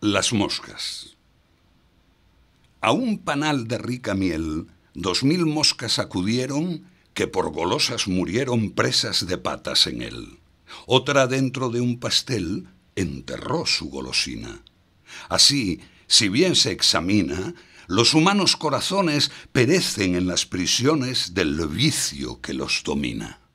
Las moscas. A un panal de rica miel, dos mil moscas acudieron que por golosas murieron presas de patas en él. Otra dentro de un pastel enterró su golosina. Así, si bien se examina, los humanos corazones perecen en las prisiones del vicio que los domina.